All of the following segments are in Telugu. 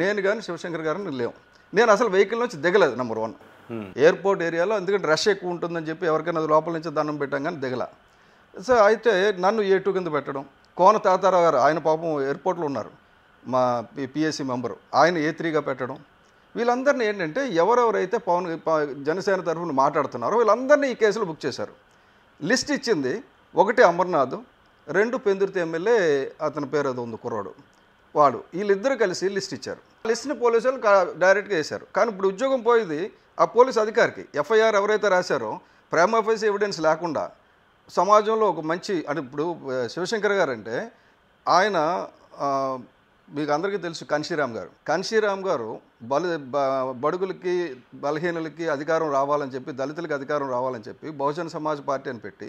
నేను కానీ శివశంకర్ గారిని లేవు నేను అసలు వెహికల్ నుంచి దిగలేదు నెంబర్ వన్ hmm. ఎయిర్పోర్ట్ ఏరియాలో ఎందుకంటే రష్ ఎక్కువ ఉంటుందని చెప్పి ఎవరికైనా లోపల నుంచి దండం పెట్టాం కానీ దిగల సో అయితే నన్ను ఏ టూ కింద పెట్టడం కోన తాతారావు గారు ఆయన పాపం ఎయిర్పోర్ట్లో ఉన్నారు మా పిఎస్సి మెంబరు ఆయన ఏ త్రీగా పెట్టడం వీళ్ళందరినీ ఏంటంటే ఎవరెవరైతే పవన్ జనసేన తరఫున మాట్లాడుతున్నారో వీళ్ళందరినీ ఈ కేసులో బుక్ చేశారు లిస్ట్ ఇచ్చింది ఒకటి అమర్నాథ్ రెండు పెందుర్తి ఎమ్మెల్యే అతని పేరు అది ఉంది కుర్రాడు వాడు వీళ్ళిద్దరూ కలిసి లిస్ట్ ఇచ్చారు లిస్ట్ని పోలీసు వాళ్ళు డైరెక్ట్గా వేశారు కానీ ఇప్పుడు ఉద్యోగం పోయేది ఆ పోలీస్ అధికారికి ఎఫ్ఐఆర్ ఎవరైతే రాశారో ప్రేమఫైస్ ఎవిడెన్స్ లేకుండా సమాజంలో ఒక మంచి అంటే ఇప్పుడు శివశంకర్ గారు అంటే ఆయన మీకు అందరికీ తెలుసు కన్షీరామ్ గారు కన్షీరామ్ గారు బలు బడుగులకి బలహీనులకి అధికారం రావాలని చెప్పి దళితులకి అధికారం రావాలని చెప్పి బహుజన సమాజ్ పార్టీ అని పెట్టి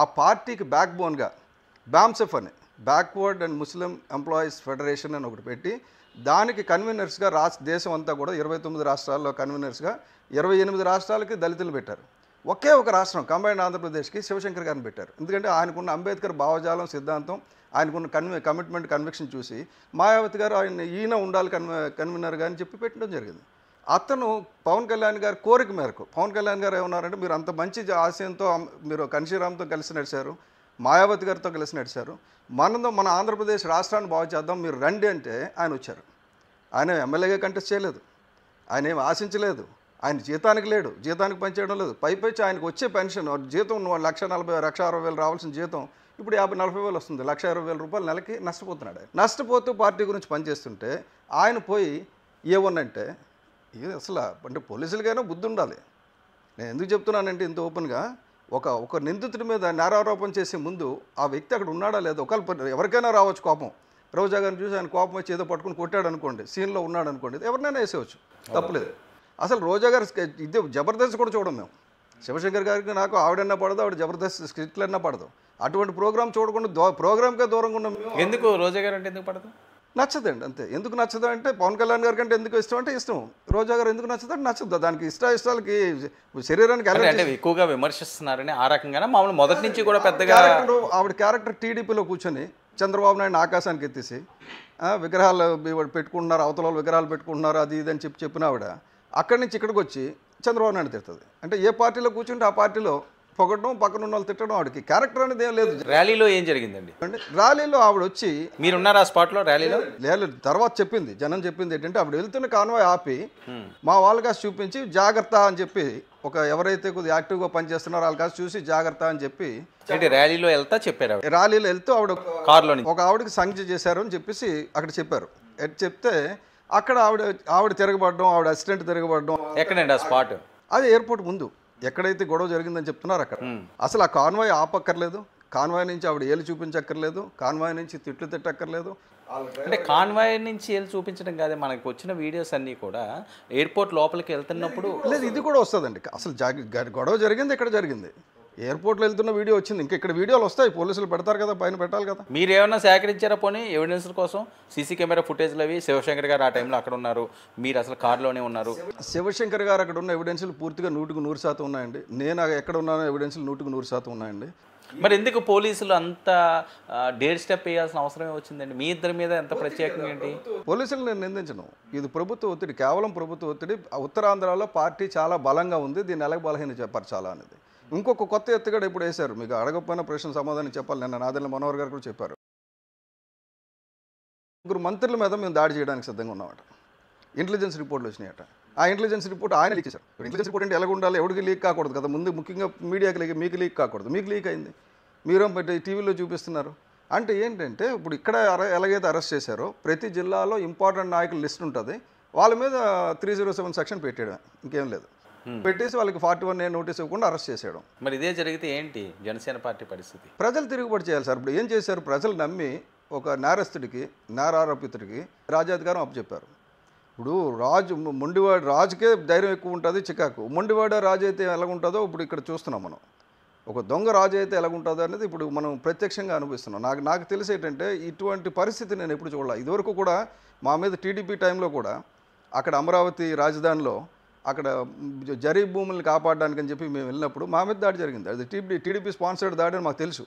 ఆ పార్టీకి బ్యాక్ బోన్గా బ్యామ్సెఫ్ అని backward and Muslim employees federation అని ఒకటి పెట్టి దానికి కన్వీనర్స్గా రా దేశం అంతా కూడా ఇరవై తొమ్మిది రాష్ట్రాల్లో కన్వీనర్స్గా ఇరవై ఎనిమిది రాష్ట్రాలకి దళితులు పెట్టారు ఒకే ఒక రాష్ట్రం కంబైన్డ్ ఆంధ్రప్రదేశ్కి శివశంకర్ గారిని పెట్టారు ఎందుకంటే ఆయనకున్న అంబేద్కర్ భావజాలం సిద్ధాంతం ఆయనకున్న కన్వీ కమిట్మెంట్ కన్విక్షన్ చూసి మాయావతి గారు ఆయన ఈయన ఉండాలి కన్వీ కన్వీనర్ అని చెప్పి పెట్టడం జరిగింది అతను పవన్ కళ్యాణ్ గారి కోరిక మేరకు పవన్ కళ్యాణ్ గారు ఏమన్నారంటే మీరు అంత మంచి ఆశయంతో మీరు కన్షీరామ్తో కలిసి నడిచారు మాయావతి గారితో కలిసి నడిచారు మనందో మన ఆంధ్రప్రదేశ్ రాష్ట్రాన్ని బాగు చేద్దాం మీరు రండి అంటే ఆయన వచ్చారు ఆయన ఎమ్మెల్యేగా కంటెస్ట్ చేయలేదు ఆయన ఏమి ఆశించలేదు ఆయన జీతానికి లేడు జీతానికి పనిచేయడం లేదు పైపైచి ఆయనకు వచ్చే పెన్షన్ జీతం లక్ష నలభై లక్ష అరవై వేలు రావాల్సిన జీతం ఇప్పుడు యాభై నలభై వేలు వస్తుంది లక్ష ఇరవై వేల రూపాయలు నెలకి నష్టపోతున్నాడు ఆయన నష్టపోతూ పార్టీ గురించి పనిచేస్తుంటే ఆయన పోయి ఏమన్నంటే ఇది అసలు అంటే పోలీసులకైనా బుద్ధి ఉండాలి నేను ఎందుకు చెప్తున్నానంటే ఇంత ఓపెన్గా ఒక ఒక నిందితుడి మీద నేరారోపణ చేసే ముందు ఆ వ్యక్తి అక్కడ ఉన్నాడా లేదా ఒకళ్ళు ఎవరికైనా రావచ్చు కోపం రోజా గారిని చూసి ఆయన కోపం వచ్చి ఏదో పట్టుకుని కొట్టాడు అనుకోండి సీన్లో ఉన్నాడు అనుకోండి ఎవరినైనా వేసేవచ్చు తప్పలేదు అసలు రోజా గారు ఇది జబర్దస్త్ కూడా చూడం మేము శివశంకర్ గారికి నాకు ఆవిడన్నా పడదు ఆవిడ జబర్దస్త్ స్క్రిప్ట్లు అన్నా పడదు అటువంటి ప్రోగ్రామ్ చూడకుండా ప్రోగ్రామ్కే దూరంగా ఉన్నాం ఎందుకు రోజా గారు అంటే ఎందుకు పడదు నచ్చదండి అంతే ఎందుకు నచ్చదు అంటే పవన్ కళ్యాణ్ గారి కంటే ఎందుకు ఇష్టం అంటే ఇష్టం రోజా గారు ఎందుకు నచ్చదు అంటే నచ్చదు దానికి ఇష్ట ఇష్టాలకి శరీరానికి అంటే ఎక్కువగా విమర్శిస్తున్నారని ఆ రకంగానే మామూలు మొదటి నుంచి కూడా పెద్దగా ఆవిడ క్యారెక్టర్ టీడీపీలో కూర్చొని చంద్రబాబు నాయుడు ఆకాశానికి ఎత్తేసి విగ్రహాలు పెట్టుకుంటున్నారు అవతల విగ్రహాలు పెట్టుకుంటున్నారు అది ఇది అని చెప్పి చెప్పిన ఆవిడ అక్కడి నుంచి ఇక్కడికి వచ్చి చంద్రబాబు నాయుడు తిడుతుంది అంటే ఏ పార్టీలో కూర్చుంటే ఆ పార్టీలో పొగడం పక్కన ఉన్న వాళ్ళు తిట్టడం ఆవిడకి క్యారెక్టర్ అనేది ఏం లేదు ర్యాలీలో ఏం జరిగిందండి ర్యాలీలో ఆవిడ వచ్చి మీరున్నారా ఆ స్పాట్లో ర్యాలీలో లేదు తర్వాత చెప్పింది జనం చెప్పింది ఏంటంటే ఆవిడ వెళ్తున్న కాన్వాయ్ ఆపి మా కాస్త చూపించి జాగ్రత్త అని చెప్పి ఒక ఎవరైతే కొద్దిగా యాక్టివ్ గా పనిచేస్తున్నారో వాళ్ళు కాస్త చూసి జాగ్రత్త అని చెప్పి ర్యాలీలో వెళ్తా చెప్పారు ర్యాలీలో వెళ్తూ ఆవిడ కార్లో ఒక ఆవిడకి సంఖ్య చేశారు అని చెప్పేసి అక్కడ చెప్పారు ఎట్ చెప్తే అక్కడ ఆవిడ ఆవిడ తిరగబడడం ఆవిడ అసిస్టెంట్ తిరగబడడం ఎక్కడండి ఆ స్పాట్ అది ఎయిర్పోర్ట్ ముందు ఎక్కడైతే గొడవ జరిగిందని చెప్తున్నారు అక్కడ అసలు ఆ కాన్వాయ్ ఆపక్కర్లేదు కాన్వాయ్ నుంచి ఆవిడ ఏలు చూపించక్కర్లేదు కాన్వాయ్ నుంచి తిట్లు తిట్టక్కర్లేదు అంటే కాన్వాయ్ నుంచి ఏళ్ళు చూపించడం కాదే మనకు వచ్చిన వీడియోస్ అన్నీ కూడా ఎయిర్పోర్ట్ లోపలికి వెళ్తున్నప్పుడు లేదు ఇది కూడా వస్తుందండి అసలు గొడవ జరిగింది ఇక్కడ జరిగింది ఎయిర్పోర్ట్లో వెళ్తున్న వీడియో వచ్చింది ఇంకా ఇక్కడ వీడియోలు వస్తాయి పోలీసులు పెడతారు కదా పైన పెట్టాలి కదా మీరు ఏమైనా సేకరించారా పోనీ ఎవిడెన్స్ కోసం సీసీ కెమెరా ఫుటేజ్లు అవి శివశంకర్ గారు ఆ టైంలో అక్కడ ఉన్నారు మీరు అసలు కార్లోనే ఉన్నారు శివశంకర్ గారు అక్కడ ఉన్న ఎవిడెన్స్లు పూర్తిగా నూటికి నూరు శాతం ఉన్నాయండి నేను ఎక్కడ ఉన్నానో ఎవిడెన్స్లు నూటికి నూరు శాతం ఉన్నాయండి మరి ఎందుకు పోలీసులు అంత డేర్ స్టెప్ వేయాల్సిన అవసరమే వచ్చిందండి మీ ఇద్దరి మీద ఎంత ప్రత్యేకంగా ఏంటి పోలీసులు నేను నిందించను ఇది ప్రభుత్వ ఒత్తిడి కేవలం ప్రభుత్వ ఒత్తిడి ఉత్తరాంధ్రలో పార్టీ చాలా బలంగా ఉంది దీన్ని ఎలా చాలా అనేది ఇంకొక కొత్త ఎత్తుగడ ఇప్పుడు వేశారు మీకు అడగకపోయినా ప్రశ్న సమాధానం చెప్పాలి నిన్న నాదెల్ల మనోహర్ గారు కూడా చెప్పారు ముగ్గురు మంత్రుల మీద మేము దాడి చేయడానికి సిద్ధంగా ఉన్నామట ఇంటెలిజెన్స్ రిపోర్ట్లు వచ్చినాయట ఆ ఇంటెలిజెన్స్ రిపోర్ట్ ఆయన లీక్ చేశారు ఇంటెలిజెన్స్ రిపోర్ట్ అంటే ఎలా ఉండాలి ఎవరికి లీక్ కాకూడదు కదా ముందు ముఖ్యంగా మీడియాకి లీక్ మీకు లీక్ కాకూడదు మీకు లీక్ అయింది మీరేం టీవీలో చూపిస్తున్నారు అంటే ఏంటంటే ఇప్పుడు ఇక్కడ ఎలాగైతే అరెస్ట్ చేశారో ప్రతి జిల్లాలో ఇంపార్టెంట్ నాయకుల లిస్ట్ ఉంటుంది వాళ్ళ మీద త్రీ జీరో సెవెన్ సెక్షన్ పెట్టేయడం ఇంకేం లేదు Hmm. పెట్టేసి వాళ్ళకి ఫార్టీ వన్ నోటీస్ ఇవ్వకుండా అరెస్ట్ చేశాడు మరి ఇదే జరిగితే ఏంటి జనసేన పార్టీ పరిస్థితి ప్రజలు తిరుగుబడి చేయాలి సార్ ఇప్పుడు ఏం చేశారు ప్రజలు నమ్మి ఒక నేరస్తుడికి నేరారోపితుడికి రాజాధికారం అప్పచెప్పారు ఇప్పుడు రాజు మొండివాడు రాజుకే ధైర్యం ఎక్కువ ఉంటుంది చికాకు మొండివాడ రాజు అయితే ఎలాగుంటుందో ఇప్పుడు ఇక్కడ చూస్తున్నాం మనం ఒక దొంగ రాజు అయితే ఎలాగుంటుందో అనేది ఇప్పుడు మనం ప్రత్యక్షంగా అనిపిస్తున్నాం నాకు నాకు తెలిసి ఏంటంటే ఇటువంటి పరిస్థితి నేను ఎప్పుడు చూడాలి ఇదివరకు కూడా మా మీద టీడీపీ టైంలో కూడా అక్కడ అమరావతి రాజధానిలో అక్కడ జరీ భూములను కాపాడడానికి అని చెప్పి మేము వెళ్ళినప్పుడు మా మీద దాడి జరిగింది అది టీడీపీ టీడీపీ స్పాన్సర్డ్ దాడి అని మాకు తెలుసు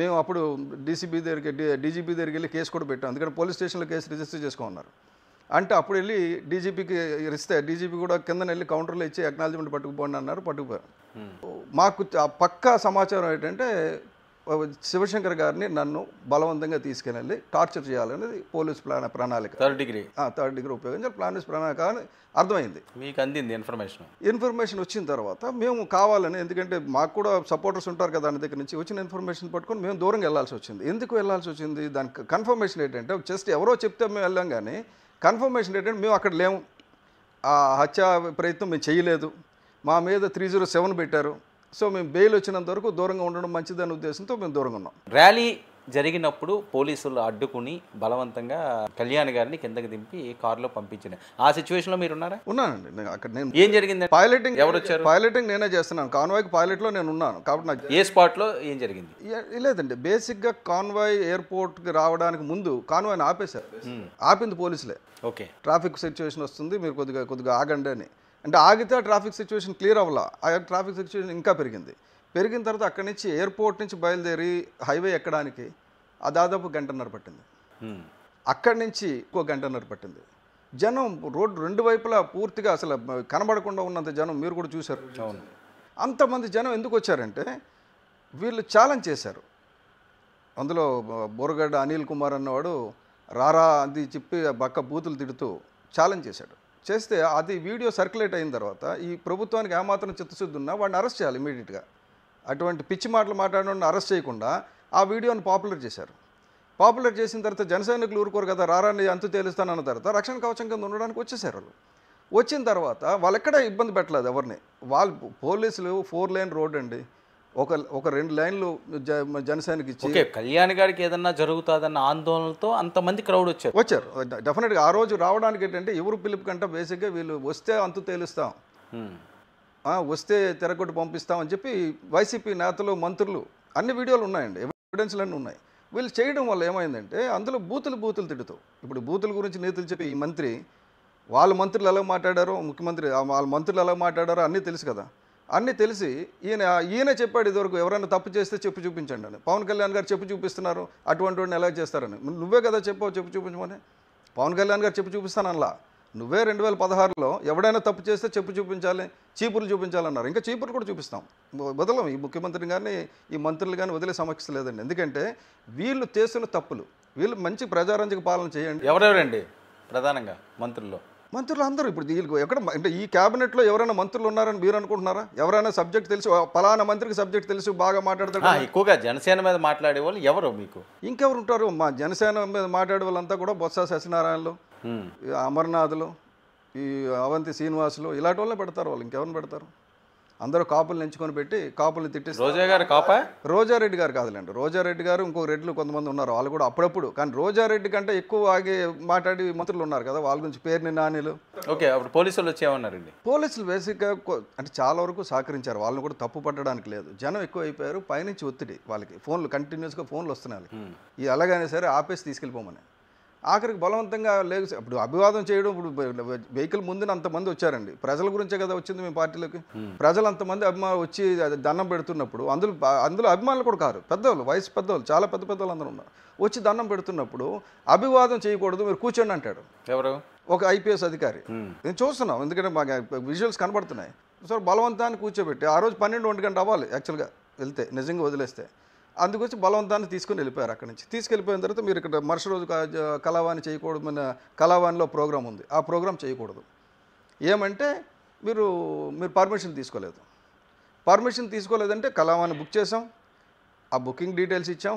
మేము అప్పుడు డీసీబీ దగ్గరికి డీజీపీ దగ్గరికి వెళ్ళి కేసు కూడా పెట్టాం ఎందుకంటే పోలీస్ స్టేషన్లో కేసు రిజిస్టర్ చేసుకోమన్నారు అంటే అప్పుడు వెళ్ళి డీజీపీకి ఇస్తే డీజీపీ కూడా కిందన వెళ్ళి కౌంటర్లో ఇచ్చి ఎక్నాలజీమెంట్ పట్టుకుపోండి అన్నారు పట్టుకుపోయారు మాకు పక్కా సమాచారం ఏంటంటే శివశంకర్ గారిని నన్ను బలవంతంగా తీసుకెళ్ళి టార్చర్ చేయాలనేది పోలీస్ ప్లాన్ ప్రణాళిక థర్డ్ డిగ్రీ థర్డ్ డిగ్రీ ఉపయోగించి ప్లాన్ ప్రణాళిక అని అర్థమైంది మీకు అందింది ఇన్ఫర్మేషన్ ఇన్ఫర్మేషన్ వచ్చిన తర్వాత మేము కావాలని ఎందుకంటే మాకు కూడా సపోర్టర్స్ ఉంటారు కదా దాని దగ్గర నుంచి వచ్చిన ఇన్ఫర్మేషన్ పట్టుకొని మేము దూరంగా వెళ్లాల్సి వచ్చింది ఎందుకు వెళ్లాల్సి వచ్చింది దానికి కన్ఫర్మేషన్ ఏంటంటే జస్ట్ ఎవరో చెప్తే మేము వెళ్ళాం కానీ కన్ఫర్మేషన్ ఏంటంటే మేము అక్కడ లేము ఆ హత్య ప్రయత్నం మేము చేయలేదు మా మీద త్రీ జీరో సెవెన్ పెట్టారు సో మేము బెయిల్ వచ్చినంత వరకు దూరంగా ఉండడం మంచిదనే ఉద్దేశంతో మేము దూరంగా ఉన్నాం ర్యాలీ జరిగినప్పుడు పోలీసులు అడ్డుకుని బలవంతంగా కళ్యాణ్ గారిని కిందకి దింపి కార్లో పంపించిన ఆ సిచ్యువేషన్లో మీరు ఉన్నారా ఉన్నానండి అక్కడ నేను ఏం జరిగింది పైలటింగ్ ఎవరు వచ్చారు పైలటింగ్ నేనే చేస్తున్నాను కాన్వాయ్ లో నేను ఉన్నాను కాబట్టి నాకు ఏ స్పాట్లో ఏం జరిగింది లేదండి బేసిక్గా కాన్వాయ్ ఎయిర్పోర్ట్కి రావడానికి ముందు కాన్వాయ్ ఆపేశారు ఆపింది పోలీసులే ఓకే ట్రాఫిక్ సిచ్యువేషన్ వస్తుంది మీరు కొద్దిగా కొద్దిగా ఆగండి అని అంటే ఆగితే ట్రాఫిక్ సిచ్యువేషన్ క్లియర్ అవ్వాలా ఆ ట్రాఫిక్ సిచ్యువేషన్ ఇంకా పెరిగింది పెరిగిన తర్వాత అక్కడి నుంచి ఎయిర్పోర్ట్ నుంచి బయలుదేరి హైవే ఎక్కడానికి ఆ దాదాపు గంటన్నర పట్టింది అక్కడి నుంచి ఇంకో గంటన్నర పట్టింది జనం రోడ్డు రెండు వైపులా పూర్తిగా అసలు కనబడకుండా ఉన్నంత జనం మీరు కూడా చూశారు అంతమంది జనం ఎందుకు వచ్చారంటే వీళ్ళు ఛాలెంజ్ చేశారు అందులో బోరగడ్డ అనిల్ కుమార్ అన్నవాడు రారా అది చెప్పి బక్క బూతులు తిడుతూ ఛాలెంజ్ చేశాడు చేస్తే అది వీడియో సర్క్యులేట్ అయిన తర్వాత ఈ ప్రభుత్వానికి ఏమాత్రం చిత్తశుద్ధి ఉన్నా వాడిని అరెస్ట్ చేయాలి ఇమీడియట్గా అటువంటి పిచ్చి మాటలు మాట్లాడిన అరెస్ట్ చేయకుండా ఆ వీడియోని పాపులర్ చేశారు పాపులర్ చేసిన తర్వాత జనసైనికులు ఊరుకోరు కదా రారాన్ని అంతు తేలుస్తానన్న తర్వాత రక్షణ కవచం కింద ఉండడానికి వచ్చేసారు వాళ్ళు వచ్చిన తర్వాత వాళ్ళు ఎక్కడ ఇబ్బంది పెట్టలేదు ఎవరిని వాళ్ళు పోలీసులు ఫోర్ లైన్ రోడ్ అండి ఒక ఒక రెండు లైన్లు జనసేనకి ఇచ్చి కళ్యాణ్ గారికి ఏదన్నా జరుగుతుందన్న ఆందోళనతో అంతమంది క్రౌడ్ వచ్చారు వచ్చారు డెఫినెట్గా ఆ రోజు రావడానికి ఏంటంటే ఎవరు పిలుపు కంటే బేసిక్గా వీళ్ళు వస్తే అంతు తేలుస్తాం వస్తే తెరగొట్టు పంపిస్తామని చెప్పి వైసీపీ నేతలు మంత్రులు అన్ని వీడియోలు ఉన్నాయండి ఎవిడెన్స్లు అన్నీ ఉన్నాయి వీళ్ళు చేయడం వల్ల ఏమైందంటే అందులో బూతులు బూతులు తిడుతావు ఇప్పుడు బూతుల గురించి నేతలు చెప్పి ఈ మంత్రి వాళ్ళ మంత్రులు ఎలా మాట్లాడారో ముఖ్యమంత్రి వాళ్ళ మంత్రులు ఎలా మాట్లాడారో అన్నీ తెలుసు కదా అన్నీ తెలిసి ఈయన ఈయన చెప్పాడు ఇదివరకు ఎవరైనా తప్పు చేస్తే చెప్పు చూపించండి అని పవన్ కళ్యాణ్ గారు చెప్పు చూపిస్తున్నారు అటువంటి వాడిని ఎలా చేస్తారని నువ్వే కదా చెప్పావు చెప్పు చూపించమని పవన్ కళ్యాణ్ గారు చెప్పు చూపిస్తాను అలా నువ్వే రెండు వేల పదహారులో ఎవడైనా తప్పు చేస్తే చెప్పు చూపించాలి చీపులు చూపించాలన్నారు ఇంకా చీపులు కూడా చూపిస్తాం వదలం ఈ ముఖ్యమంత్రిని కానీ ఈ మంత్రులు కానీ వదిలే సమస్య లేదండి ఎందుకంటే వీళ్ళు చేసిన తప్పులు వీళ్ళు మంచి ప్రజారంజక పాలన చేయండి ఎవరెవరండి ప్రధానంగా మంత్రుల్లో మంత్రులు అందరూ ఇప్పుడు దీనికి ఎక్కడ అంటే ఈ క్యాబినెట్లో ఎవరైనా మంత్రులు ఉన్నారని మీరు అనుకుంటున్నారా ఎవరైనా సబ్జెక్ట్ తెలుసు పలానా మంత్రికి సబ్జెక్ట్ తెలుసు బాగా మాట్లాడతారు ఎక్కువగా జనసేన మీద మాట్లాడే వాళ్ళు ఎవరు మీకు ఇంకెవరు ఉంటారు మా జనసేన మీద మాట్లాడే వాళ్ళంతా కూడా బొత్స సత్యనారాయణలు అమర్నాథ్లు ఈ అవంతి శ్రీనివాసులు ఇలాంటి వాళ్ళే పెడతారు వాళ్ళు ఇంకెవరిని పెడతారు అందరూ కాపులు ఎంచుకొని పెట్టి కాపులు తిట్టి రోజా గారు కాపా రోజారెడ్డి గారు కాదులేండి రోజారెడ్డి గారు ఇంకో రెడ్లు కొంతమంది ఉన్నారు వాళ్ళు కూడా అప్పుడప్పుడు కానీ రోజారెడ్డి కంటే ఎక్కువ ఆగి మాట్లాడి మంత్రులు ఉన్నారు కదా వాళ్ళ గురించి పేరుని నానిలు ఓకే అప్పుడు పోలీసులు ఏమన్నారండి పోలీసులు బేసిక్గా అంటే చాలా వరకు సహకరించారు వాళ్ళని కూడా తప్పు పట్టడానికి లేదు జనం ఎక్కువ అయిపోయారు పైనుంచి ఒత్తిడి వాళ్ళకి ఫోన్లు కంటిన్యూస్గా ఫోన్లు వస్తున్నాయి వాళ్ళకి ఇది సరే ఆపేసి తీసుకెళ్ళిపోమని ఆఖరికి బలవంతంగా లేదు ఇప్పుడు అభివాదం చేయడం ఇప్పుడు వెహికల్ ముందున అంతమంది వచ్చారండి ప్రజల గురించే కదా వచ్చింది మీ పార్టీలోకి ప్రజలు అంతమంది అభిమానులు వచ్చి దండం పెడుతున్నప్పుడు అందులో అందులో అభిమానులు కూడా కారు పెద్దవాళ్ళు వయసు పెద్దవాళ్ళు చాలా పెద్ద పెద్దవాళ్ళు అందరూ ఉన్నారు వచ్చి దండం పెడుతున్నప్పుడు అభివాదం చేయకూడదు మీరు కూర్చోండి అంటాడు ఎవరు ఒక ఐపీఎస్ అధికారి నేను చూస్తున్నాం ఎందుకంటే మాకు విజువల్స్ కనబడుతున్నాయి సార్ బలవంతాన్ని కూర్చోబెట్టి ఆ రోజు పన్నెండు ఒంటి గంట అవ్వాలి యాక్చువల్గా వెళ్తే నిజంగా వదిలేస్తే అందుకొచ్చి బలవంతాన్ని తీసుకుని వెళ్ళిపోయారు అక్కడి నుంచి తీసుకెళ్ళిపోయిన తర్వాత మీరు ఇక్కడ మరుసటి రోజు కళావాణి చేయకూడదు మన కళావాణిలో ప్రోగ్రాం ఉంది ఆ ప్రోగ్రాం చేయకూడదు ఏమంటే మీరు మీరు పర్మిషన్ తీసుకోలేదు పర్మిషన్ తీసుకోలేదంటే కళావాణి బుక్ చేసాం ఆ బుకింగ్ డీటెయిల్స్ ఇచ్చాం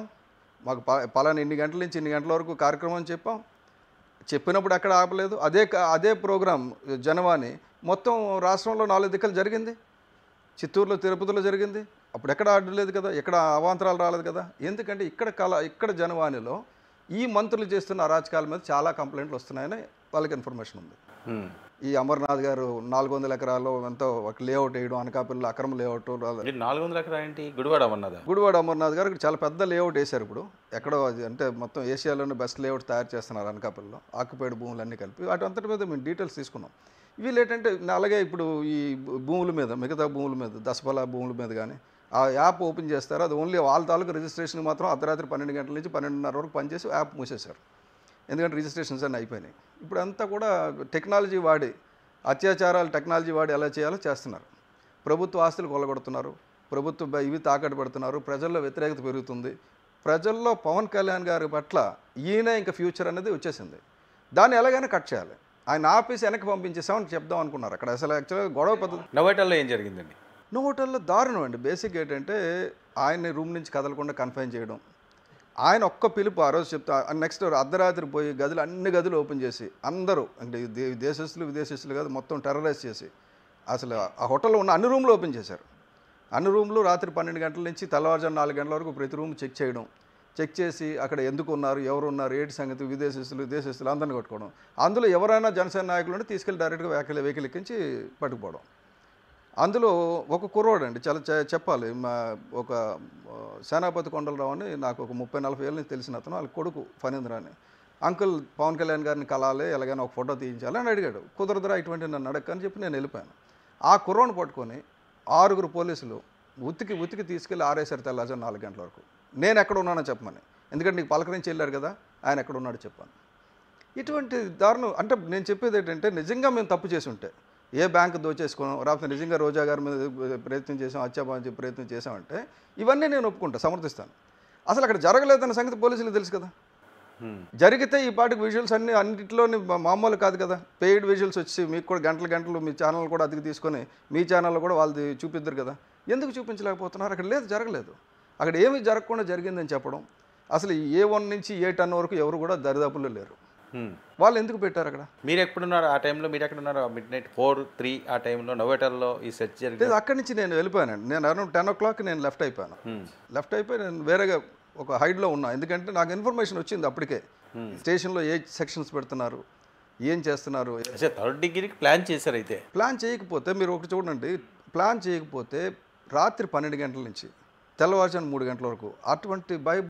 మాకు పలానా ఇన్ని గంటల నుంచి ఇన్ని గంటల వరకు కార్యక్రమం చెప్పాం చెప్పినప్పుడు అక్కడ ఆపలేదు అదే అదే ప్రోగ్రాం జనవాణి మొత్తం రాష్ట్రంలో నాలుగు దిక్కలు జరిగింది చిత్తూరులో తిరుపతిలో జరిగింది అప్పుడు ఎక్కడ లేదు కదా ఎక్కడ అవాంతరాలు రాలేదు కదా ఎందుకంటే ఇక్కడ కళ ఇక్కడ జనవాణిలో ఈ మంత్రులు చేస్తున్న అరాచకాల మీద చాలా కంప్లైంట్లు వస్తున్నాయని వాళ్ళకి ఇన్ఫర్మేషన్ ఉంది ఈ అమర్నాథ్ గారు నాలుగు వందల ఎకరాల్లో ఎంతో ఒక లేఅవుట్ వేయడం అనకాపల్లి అక్రమ లేఅవుట్ నాలుగు వందల ఎకరా ఏంటి గుడివాడ అమర్నాథ్ గుడివాడ అమర్నాథ్ గారు చాలా పెద్ద లేఅవుట్ వేశారు ఇప్పుడు ఎక్కడో అంటే మొత్తం ఏషియాలోనే బెస్ట్ లేఅవుట్ తయారు చేస్తున్నారు అనకాపల్లిలో ఆక్యుపైడ్ అన్నీ కలిపి వాటి అంతటి మీద మేము డీటెయిల్స్ తీసుకున్నాం వీళ్ళు ఏంటంటే అలాగే ఇప్పుడు ఈ భూముల మీద మిగతా భూముల మీద దసపలా భూముల మీద కానీ ఆ యాప్ ఓపెన్ చేస్తారు అది ఓన్లీ వాళ్ళ తాలూకు రిజిస్ట్రేషన్ మాత్రం అర్ధరాత్రి పన్నెండు గంటల నుంచి పన్నెండున్నర వరకు పనిచేసి యాప్ మూసేశారు ఎందుకంటే రిజిస్ట్రేషన్స్ అన్నీ అయిపోయినాయి ఇప్పుడు అంతా కూడా టెక్నాలజీ వాడి అత్యాచారాలు టెక్నాలజీ వాడి ఎలా చేయాలో చేస్తున్నారు ప్రభుత్వ ఆస్తులు కొల్లగొడుతున్నారు ప్రభుత్వ ఇవి తాకట్టు పెడుతున్నారు ప్రజల్లో వ్యతిరేకత పెరుగుతుంది ప్రజల్లో పవన్ కళ్యాణ్ గారి పట్ల ఈయన ఇంకా ఫ్యూచర్ అనేది వచ్చేసింది దాన్ని ఎలాగైనా కట్ చేయాలి ఆయన ఆపేసి వెనక్కి పంపించేసామని చెప్దాం అనుకున్నారు అక్కడ అసలు యాక్చువల్గా గొడవ పద్ధతి నవేటల్లో ఏం జరిగిందండి నో హోటల్లో దారుణం అండి బేసిక్ ఏంటంటే ఆయన్ని రూమ్ నుంచి కదలకుండా కన్ఫైన్ చేయడం ఆయన ఒక్క పిలుపు ఆ రోజు చెప్తా నెక్స్ట్ అర్ధరాత్రి పోయి గదులు అన్ని గదులు ఓపెన్ చేసి అందరూ అంటే దేశస్తులు విదేశస్తులు కాదు మొత్తం టెర్రరైజ్ చేసి అసలు ఆ హోటల్లో ఉన్న అన్ని రూమ్లు ఓపెన్ చేశారు అన్ని రూమ్లు రాత్రి పన్నెండు గంటల నుంచి తెల్లవారుజాము నాలుగు గంటల వరకు ప్రతి రూమ్ చెక్ చేయడం చెక్ చేసి అక్కడ ఎందుకు ఉన్నారు ఎవరు ఉన్నారు ఏటి సంగతి విదేశస్తులు దేశస్తులు అందరిని కొట్టుకోవడం అందులో ఎవరైనా జనసేన నాయకులు ఉంటే తీసుకెళ్ళి డైరెక్ట్గా వెహికల్ వెహికల్ ఎక్కించి పట్టుకుపోవడం అందులో ఒక కుర్రోడు అండి చాలా చెప్పాలి మా ఒక సేనాపతి కొండలరావు అని నాకు ఒక ముప్పై నలభై ఏళ్ళని తెలిసిన అతను వాళ్ళ కొడుకు ఫనీంద్ర అని అంకుల్ పవన్ కళ్యాణ్ గారిని కలాలి ఎలాగైనా ఒక ఫోటో తీయించాలి అని అడిగాడు కుదరదురా ఇటువంటి నన్ను అడగని చెప్పి నేను వెళ్ళిపోయాను ఆ కుర్రోని పట్టుకొని ఆరుగురు పోలీసులు ఉతికి ఉతికి తీసుకెళ్ళి ఆరేసారు తెల్లారు నాలుగు గంటల వరకు నేను ఎక్కడ ఉన్నానో చెప్పమని ఎందుకంటే నీకు పలకరించి వెళ్ళారు కదా ఆయన ఎక్కడ ఉన్నాడో చెప్పాను ఇటువంటి దారుణం అంటే నేను చెప్పేది ఏంటంటే నిజంగా మేము తప్పు చేసి ఉంటే ఏ బ్యాంక్ దోచేసుకున్నాం రాకపోతే నిజంగా రోజా గారి మీద ప్రయత్నం చేసాం హత్యాబాన్ చెప్పి ప్రయత్నం చేశామంటే ఇవన్నీ నేను ఒప్పుకుంటా సమర్థిస్తాను అసలు అక్కడ జరగలేదన్న సంగతి పోలీసులు తెలుసు కదా జరిగితే ఈ పాటికి విజువల్స్ అన్ని అన్నింటిలోని మామూలు కాదు కదా పెయిడ్ విజువల్స్ వచ్చి మీకు కూడా గంటలు గంటలు మీ ఛానల్ కూడా అదికి తీసుకొని మీ ఛానల్ కూడా వాళ్ళది చూపిద్దరు కదా ఎందుకు చూపించలేకపోతున్నారు అక్కడ లేదు జరగలేదు అక్కడ ఏమీ జరగకుండా జరిగిందని చెప్పడం అసలు ఏ వన్ నుంచి ఏ టెన్ వరకు ఎవరు కూడా దరిదాపుల్లో లేరు వాళ్ళు ఎందుకు పెట్టారు అక్కడ మీరు ఎక్కడున్నారు ఆ టైంలో మీరు ఉన్నారు మిడ్ నైట్ ఫోర్ త్రీ ఆ టైంలో నొవేటర్లో ఈ సెర్చ్ జరిగింది అక్కడి నుంచి నేను వెళ్ళిపోయాను నేను అరౌండ్ టెన్ ఓ క్లాక్ నేను లెఫ్ట్ అయిపోయాను లెఫ్ట్ hmm. అయిపోయి నేను వేరేగా ఒక హైడ్లో ఉన్నా ఎందుకంటే నాకు ఇన్ఫర్మేషన్ వచ్చింది అప్పటికే స్టేషన్లో hmm. ఏ సెక్షన్స్ పెడుతున్నారు ఏం చేస్తున్నారు థర్డ్ డిగ్రీకి ప్లాన్ చేశారు అయితే ప్లాన్ చేయకపోతే మీరు ఒకటి చూడండి ప్లాన్ చేయకపోతే రాత్రి పన్నెండు గంటల నుంచి తెల్లవారుజాము మూడు గంటల వరకు అటువంటి భయ